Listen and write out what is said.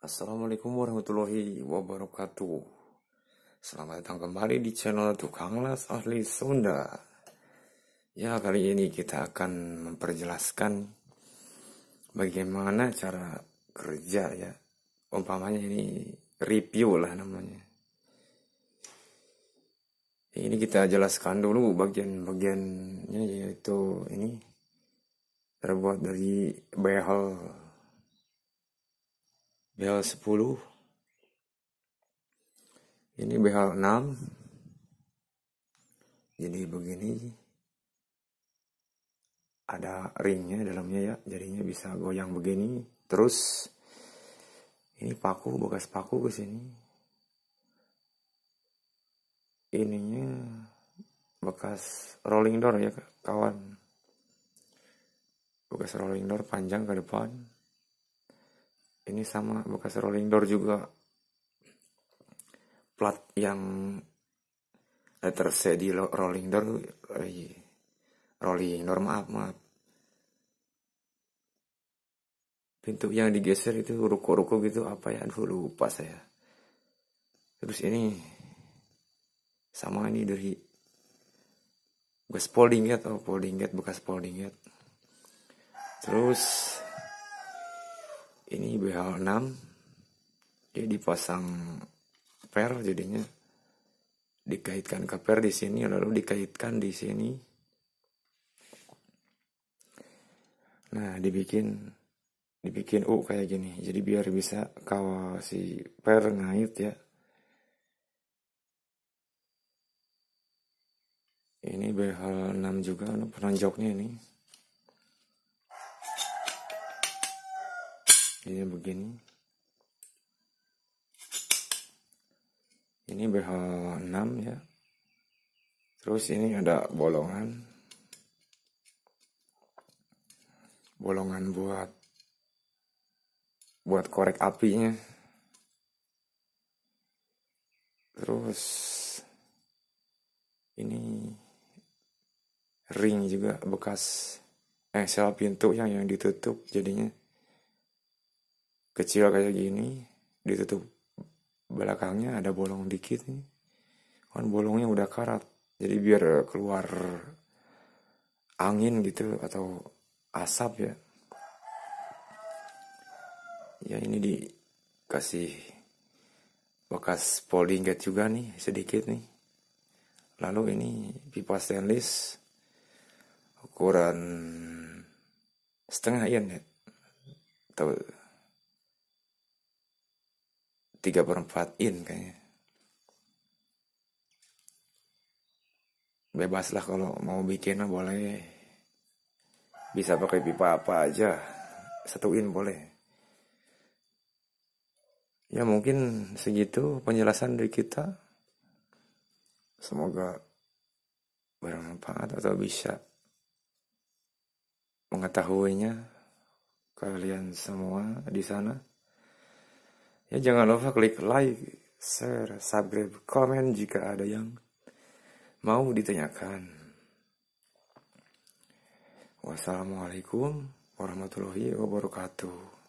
Assalamualaikum warahmatullahi wabarakatuh Selamat datang kembali di channel Tukang Las Ahli Sunda Ya kali ini kita akan memperjelaskan Bagaimana cara kerja ya Umpamanya ini review lah namanya ini kita jelaskan dulu bagian-bagiannya yaitu ini terbuat dari behel BH10 ini BH6 jadi begini ada ringnya dalamnya ya jadinya bisa goyang begini terus ini paku bekas paku ke sini ininya bekas rolling door ya kawan bekas rolling door panjang ke depan ini sama bekas rolling door juga plat yang letter C di rolling door eh, iya. rolling door maaf maaf pintu yang digeser itu ruko-ruko gitu apa ya aduh lupa saya terus ini sama ini dari bekas folding gate oh folding gate bekas folding gate terus ini BH6 dia dipasang per jadinya dikaitkan ke per di sini lalu dikaitkan di sini nah dibikin dibikin U kayak gini jadi biar bisa kalau si per ngait ya ini BH6 juga penonjoknya ini jadi iya, begini ini BH 6 ya terus ini ada bolongan bolongan buat buat korek apinya terus ini ring juga bekas eh sel pintu yang yang ditutup jadinya kecil kayak gini ditutup belakangnya ada bolong dikit nih kan bolongnya udah karat jadi biar keluar angin gitu atau asap ya ya ini dikasih bekas gate juga nih sedikit nih lalu ini pipa stainless ukuran setengah ian ya 3 per 4 in kayaknya. Bebas lah kalau mau bikinnya boleh. Bisa pakai pipa apa aja. Satu in boleh. Ya mungkin segitu penjelasan dari kita. Semoga bermanfaat atau bisa mengetahuinya kalian semua di sana. Ya jangan lupa klik like, share, subscribe, komen jika ada yang mau ditanyakan. Wassalamualaikum warahmatullahi wabarakatuh.